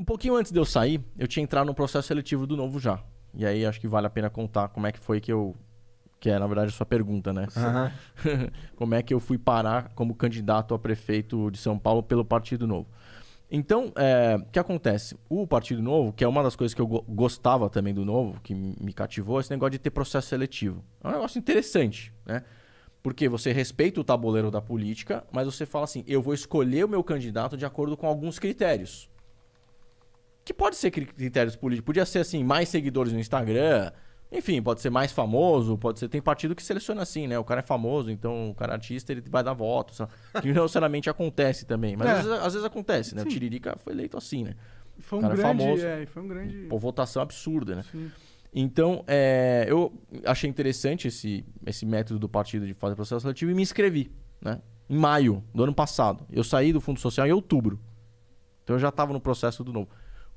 um pouquinho antes de eu sair, eu tinha entrado no processo seletivo do novo já. E aí acho que vale a pena contar como é que foi que eu. Que é, na verdade, a sua pergunta, né? Uhum. como é que eu fui parar como candidato a prefeito de São Paulo pelo Partido Novo. Então, é, o que acontece? O Partido Novo, que é uma das coisas que eu gostava também do Novo, que me cativou, é esse negócio de ter processo seletivo. É um negócio interessante, né? Porque você respeita o tabuleiro da política, mas você fala assim: eu vou escolher o meu candidato de acordo com alguns critérios que pode ser critérios políticos. Podia ser assim, mais seguidores no Instagram. Enfim, pode ser mais famoso, pode ser. Tem partido que seleciona assim, né? O cara é famoso, então o cara é artista, ele vai dar voto. Sabe? Que não necessariamente acontece também. Mas é. às, vezes, às, vezes, acontece, né? Sim. O Tiririca foi eleito assim, né? É é, foi um grande, famoso. É, foi um grande. Por votação absurda, né? Sim. Então, é, eu achei interessante esse, esse método do partido de fazer processo seletivo e me inscrevi, né? Em maio do ano passado. Eu saí do Fundo Social em outubro. Então eu já estava no processo do novo.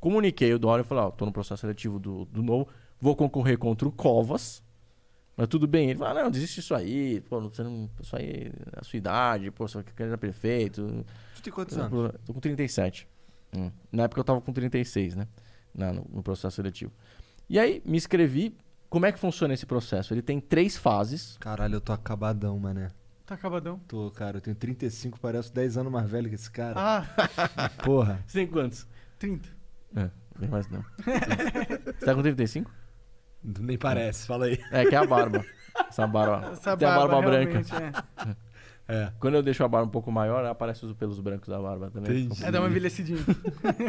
Comuniquei o Dória e falei, ó, oh, tô no processo seletivo do, do novo, vou concorrer contra o Covas. Mas tudo bem. Ele falou, ah, não, desiste disso aí, pô, você não, isso aí é a sua idade, pô, você quer ir prefeito. Tu tem quantos anos? Tô com 37. Hum. Na época eu tava com 36, né? Na, no, no processo seletivo. E aí, me inscrevi. Como é que funciona esse processo? Ele tem três fases. Caralho, eu tô acabadão, mané. Tá acabadão? Tô, cara. Eu tenho 35, parece 10 anos mais velho que esse cara. Ah! Porra. Você tem quantos? 30. É, bem mais não. Você tá com 35? Nem parece, fala aí. É, que é a barba. Essa barba. Essa tem barba, a barba branca. É. é. Quando eu deixo a barba um pouco maior, aparece os pelos brancos da barba também. Entendi. É, dá uma envelhecidinha.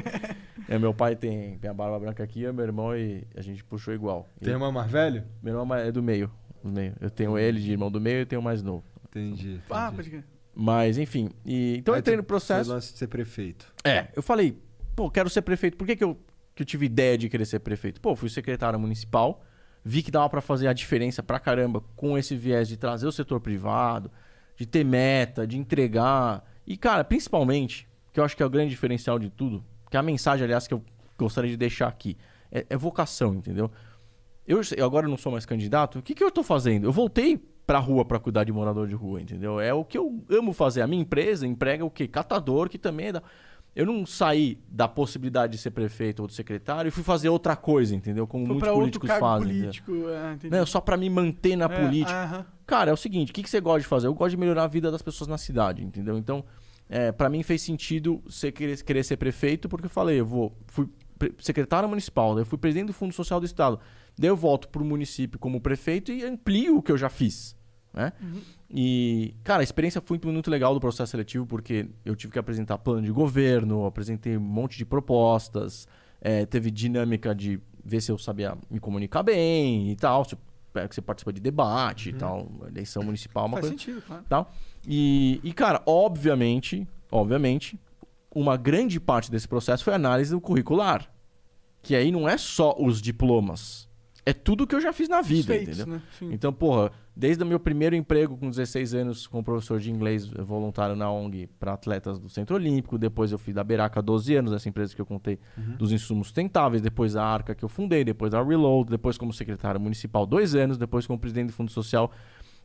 é, meu pai tem, tem a barba branca aqui, é meu irmão e a gente puxou igual. Tem irmão mais velho? Meu irmão é, é do meio. Do meio. Eu tenho ele de irmão do meio e tenho mais novo. Entendi. Ah, pode crer. Mas, enfim. E, então eu entrei no processo. Lance de ser prefeito. É, eu falei, pô, quero ser prefeito. Por que, que, eu, que eu tive ideia de querer ser prefeito? Pô, fui secretário municipal, vi que dava para fazer a diferença pra caramba com esse viés de trazer o setor privado, de ter meta, de entregar. E, cara, principalmente, que eu acho que é o grande diferencial de tudo, que é a mensagem, aliás, que eu gostaria de deixar aqui, é, é vocação, entendeu? Eu, eu agora não sou mais candidato, o que, que eu tô fazendo? Eu voltei pra rua para cuidar de morador de rua, entendeu? É o que eu amo fazer. A minha empresa emprega o quê? Catador, que também é da... Eu não saí da possibilidade de ser prefeito ou de secretário e fui fazer outra coisa, entendeu? Como Foi muitos políticos fazem. Né? Político, é, não, né, só para me manter na é, política. Uh -huh. Cara, é o seguinte, o que, que você gosta de fazer? Eu gosto de melhorar a vida das pessoas na cidade, entendeu? Então, é, para mim fez sentido você querer, querer ser prefeito, porque eu falei, eu vou, fui secretário municipal, né? eu fui presidente do Fundo Social do Estado. Daí eu volto para o município como prefeito e amplio o que eu já fiz né? Uhum. E, cara, a experiência foi muito legal do processo seletivo, porque eu tive que apresentar plano de governo, apresentei um monte de propostas, é, teve dinâmica de ver se eu sabia me comunicar bem e tal, se é, que você participa de debate uhum. e tal, eleição municipal, uma Faz coisa. sentido, claro. Tal. E, e, cara, obviamente, obviamente, uma grande parte desse processo foi análise do curricular. Que aí não é só os diplomas é tudo que eu já fiz na vida, Feitos, entendeu? Né? Então, porra, desde o meu primeiro emprego com 16 anos como professor de inglês voluntário na ONG para atletas do Centro Olímpico, depois eu fui da Beraca 12 anos, essa empresa que eu contei uhum. dos insumos sustentáveis, depois a Arca que eu fundei, depois a Reload, depois como secretário municipal dois anos, depois como presidente do Fundo Social.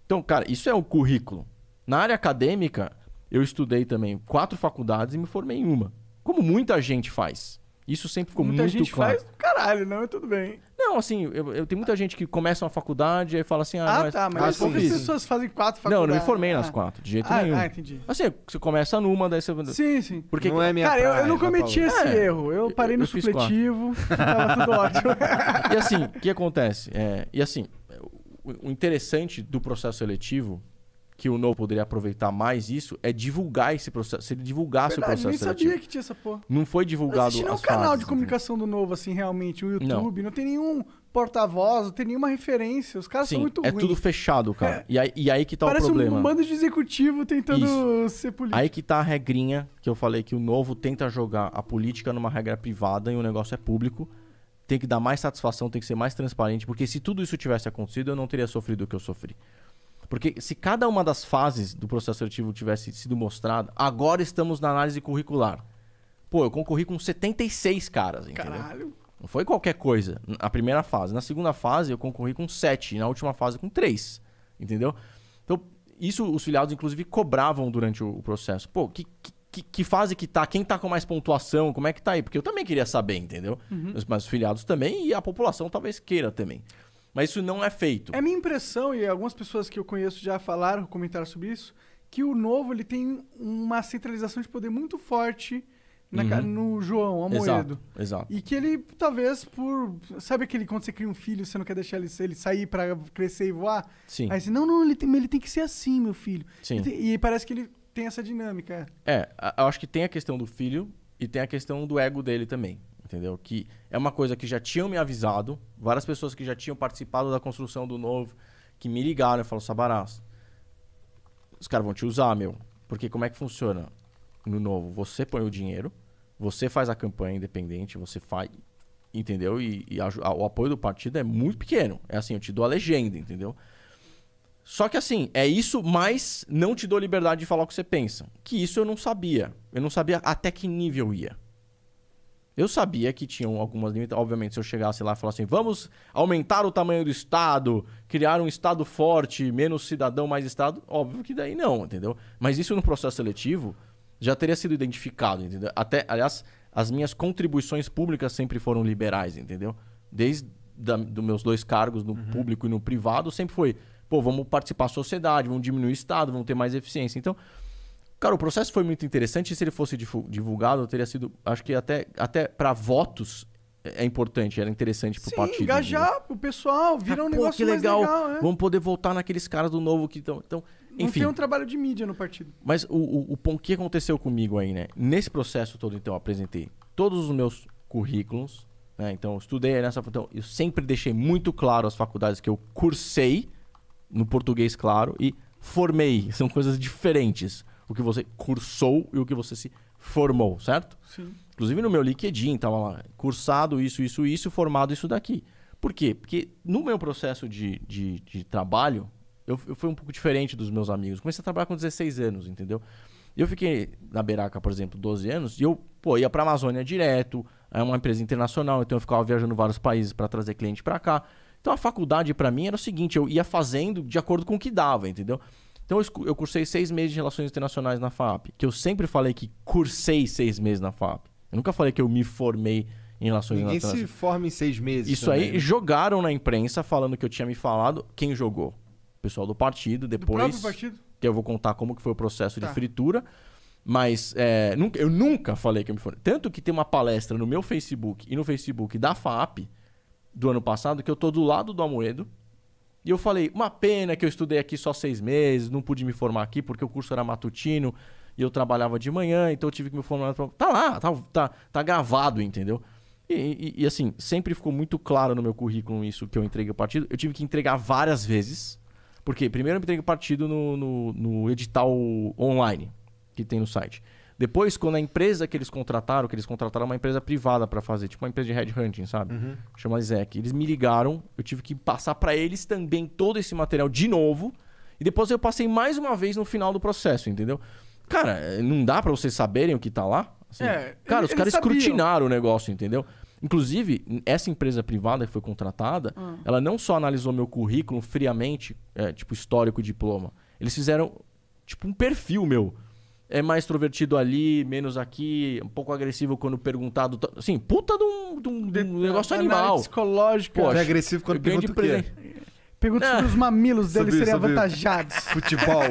Então, cara, isso é o currículo. Na área acadêmica, eu estudei também quatro faculdades e me formei em uma. Como muita gente faz. Isso sempre ficou Muita muito gente claro. faz do caralho, não, é tudo bem. Não, assim, eu, eu tem muita gente que começa uma faculdade e fala assim, ah, ah mas, é tá, mas é assim, poucas pessoas fazem quatro faculdades. Não, eu não me formei nas ah. quatro, de jeito ah, nenhum. Ah, entendi. Assim, você começa numa, daí você. Sim, sim. Porque... Não é minha Cara, praia, eu, não cometi esse é, erro. Eu parei eu, no supletivo, tava tudo ótimo. e assim, o que acontece? É, e assim, o interessante do processo seletivo que o novo poderia aproveitar mais isso é divulgar esse processo. Se ele divulgasse Verdade, o processo seletivo. Eu nem sabia que tinha essa porra. Não foi divulgado Mas existe nenhum é canal de comunicação do Novo, assim, realmente. O YouTube, não, não tem nenhum porta-voz, não tem nenhuma referência. Os caras Sim, são muito é ruins. É tudo fechado, cara. É. E, aí, e aí que tá Parece o problema. Parece um bando de executivo tentando Isso. ser político. Aí que tá a regrinha que eu falei que o novo tenta jogar a política numa regra privada e o negócio é público. Tem que dar mais satisfação, tem que ser mais transparente, porque se tudo isso tivesse acontecido, eu não teria sofrido o que eu sofri. Porque se cada uma das fases do processo seletivo tivesse sido mostrada, agora estamos na análise curricular. Pô, eu concorri com 76 caras, entendeu? Caralho. Não foi qualquer coisa na primeira fase. Na segunda fase eu concorri com 7 e na última fase com 3, entendeu? Então, isso os filiados inclusive cobravam durante o, processo. Pô, que, que, que fase que tá? Quem tá com mais pontuação? Como é que tá aí? Porque eu também queria saber, entendeu? Uhum. Mas, mas os filiados também e a população talvez queira também. Mas isso não é feito. É minha impressão, e algumas pessoas que eu conheço já falaram, comentaram sobre isso, que o novo ele tem uma centralização de poder muito forte na, uhum. no João a Exato, exato. E que ele, talvez, por. Sabe aquele quando você cria um filho, você não quer deixar ele, ele sair para crescer e voar? Sim. Aí você, não, não, ele tem, ele tem que ser assim, meu filho. Sim. Tem, e parece que ele tem essa dinâmica. É, eu acho que tem a questão do filho e tem a questão do ego dele também entendeu? Que é uma coisa que já tinham me avisado, várias pessoas que já tinham participado da construção do novo, que me ligaram e falaram, Sabarás, os caras vão te usar, meu. Porque como é que funciona? No novo, você põe o dinheiro, você faz a campanha independente, você faz, entendeu? E, e a, a, o apoio do partido é muito pequeno. É assim, eu te dou a legenda, entendeu? Só que assim, é isso, mas não te dou liberdade de falar o que você pensa. Que isso eu não sabia. Eu não sabia até que nível ia. Eu sabia que tinham algumas limitações. Obviamente, se eu chegasse lá e falasse assim, vamos aumentar o tamanho do Estado, criar um Estado forte, menos cidadão, mais Estado, óbvio que daí não, entendeu? Mas isso no processo seletivo já teria sido identificado, entendeu? Até, aliás, as minhas contribuições públicas sempre foram liberais, entendeu? Desde da, meus dois cargos, no uhum. público e no privado, sempre foi, pô, vamos participar da sociedade, vamos diminuir o Estado, vamos ter mais eficiência. Então, Cara, o processo foi muito interessante e se ele fosse divulgado, teria sido, acho que até, até para votos é, é importante, era interessante pro Sim, partido. engajar né? o pessoal, virar ah, um pô, negócio que legal. legal é? Vamos poder voltar naqueles caras do novo que estão... Então, enfim. Não tem um trabalho de mídia no partido. Mas o, o, o, o que aconteceu comigo aí, né? Nesse processo todo, então, eu apresentei todos os meus currículos, né? Então, eu estudei nessa... Então, eu sempre deixei muito claro as faculdades que eu cursei, no português, claro, e formei. São coisas diferentes o que você cursou e o que você se formou, certo? Sim. Inclusive no meu LinkedIn, estava tá lá, cursado isso, isso, isso, formado isso daqui. Por quê? Porque no meu processo de, de, de trabalho, eu, eu, fui um pouco diferente dos meus amigos. Comecei a trabalhar com 16 anos, entendeu? Eu fiquei na Beraca, por exemplo, 12 anos, e eu pô, ia para a Amazônia direto, é uma empresa internacional, então eu ficava viajando vários países para trazer cliente para cá. Então a faculdade para mim era o seguinte, eu ia fazendo de acordo com o que dava, entendeu? Então eu, eu cursei seis meses de Relações Internacionais na FAP, que eu sempre falei que cursei seis meses na FAP. Eu nunca falei que eu me formei em Relações Ninguém Internacionais. Ninguém se forma em seis meses. Isso também, aí né? jogaram na imprensa falando que eu tinha me falado. Quem jogou? O pessoal do partido, depois. Do partido? Que eu vou contar como que foi o processo tá. de fritura. Mas é, nunca, eu nunca falei que eu me formei. Tanto que tem uma palestra no meu Facebook e no Facebook da FAP do ano passado que eu tô do lado do Amoedo e eu falei, uma pena que eu estudei aqui só seis meses, não pude me formar aqui porque o curso era matutino e eu trabalhava de manhã, então eu tive que me formar. Tá lá, tá, tá, tá gravado, entendeu? E, e, e, assim, sempre ficou muito claro no meu currículo isso que eu entreguei o partido. Eu tive que entregar várias vezes. Porque primeiro eu entreguei o partido no, no, no edital online que tem no site. Depois, quando a empresa que eles contrataram, que eles contrataram uma empresa privada para fazer, tipo uma empresa de headhunting, sabe? Uhum. Chama Zec. Eles me ligaram, eu tive que passar para eles também todo esse material de novo. E depois eu passei mais uma vez no final do processo, entendeu? Cara, não dá para vocês saberem o que tá lá. Assim, é, cara, os caras escrutinaram o negócio, entendeu? Inclusive, essa empresa privada que foi contratada, ah. ela não só analisou meu currículo friamente, é, tipo histórico e diploma. Eles fizeram, tipo, um perfil meu é mais extrovertido ali, menos aqui, um pouco agressivo quando perguntado. Assim, puta de um, de um, de um é, negócio é animal. psicológico. É Poxa, é agressivo quando pergunta o quê? Pergunta sobre os mamilos dele seriam avantajados. Futebol.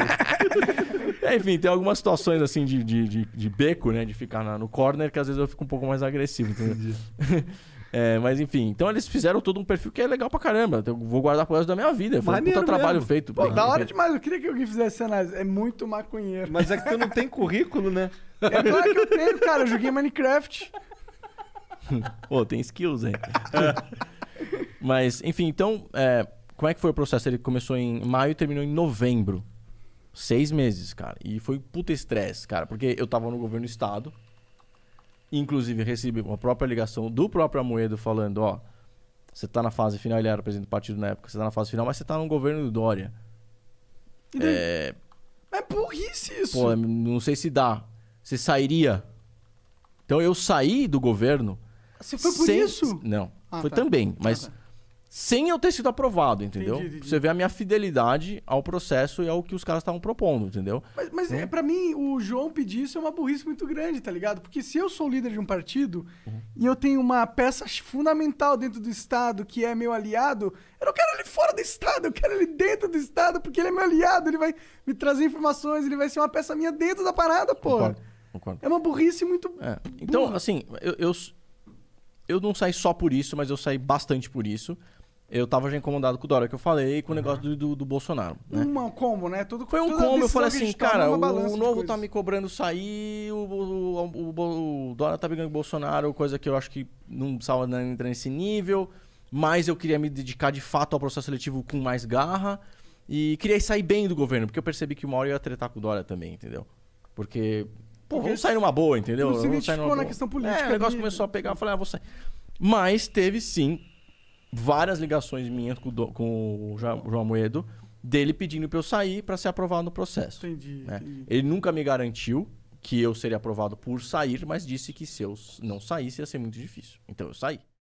é, enfim, tem algumas situações assim de, de, de, de beco, né? De ficar na, no corner, que às vezes eu fico um pouco mais agressivo, entendeu? É, mas enfim, então eles fizeram todo um perfil que é legal pra caramba. Então, eu vou guardar pro resto da minha vida. Foi Maneiro um puta mesmo. trabalho feito. Pô, da hora demais. Eu queria que alguém fizesse análise. Né? É muito maconheiro. Mas é que tu não tem currículo, né? É claro que eu tenho, cara. Eu joguei Minecraft. Pô, tem skills, hein? mas, enfim, então, é, como é que foi o processo? Ele começou em maio e terminou em novembro. Seis meses, cara. E foi puta estresse, cara. Porque eu tava no governo do estado, Inclusive, recebi uma própria ligação do próprio Amoedo falando: ó, você está na fase final, ele era presidente do partido na época, você está na fase final, mas você está no governo do Dória. É... é burrice isso. Pô, é, não sei se dá. Você sairia. Então eu saí do governo. Você foi por sem... isso? Não. Ah, foi tá. também, ah, mas ah, tá sem eu ter sido aprovado, entendeu? Entendi, entendi. Você vê a minha fidelidade ao processo e ao que os caras estavam propondo, entendeu? Mas, mas né? é, para mim, o João pedir isso é uma burrice muito grande, tá ligado? Porque se eu sou líder de um partido uhum. e eu tenho uma peça fundamental dentro do Estado que é meu aliado, eu não quero ele fora do Estado, eu quero ele dentro do Estado, porque ele é meu aliado, ele vai me trazer informações, ele vai ser uma peça minha dentro da parada, pô. É uma burrice muito. É. Então, assim, eu, eu, eu não saí só por isso, mas eu saí bastante por isso. Eu tava já incomodado com o Dória, que eu falei, e com o negócio do, do, do Bolsonaro. Né? Um como, né? Tudo, Foi um como, eu falei assim, cara, o, o novo tá me cobrando sair, o, o, o, o Dória tá brigando com o Bolsonaro, coisa que eu acho que não precisava entrar nesse nível, mas eu queria me dedicar de fato ao processo seletivo com mais garra, e queria sair bem do governo, porque eu percebi que uma hora eu ia tretar com o Dória também, entendeu? Porque, pô, porque vamos sair numa boa, entendeu? Não se identificou na boa. questão política. É, o negócio começou a pegar, eu falei, ah, vou sair. Mas teve sim várias ligações minhas com, com o João Moedo dele pedindo para eu sair para ser aprovado no processo. Entendi, né? entendi, Ele nunca me garantiu que eu seria aprovado por sair, mas disse que se eu não saísse ia ser muito difícil. Então eu saí.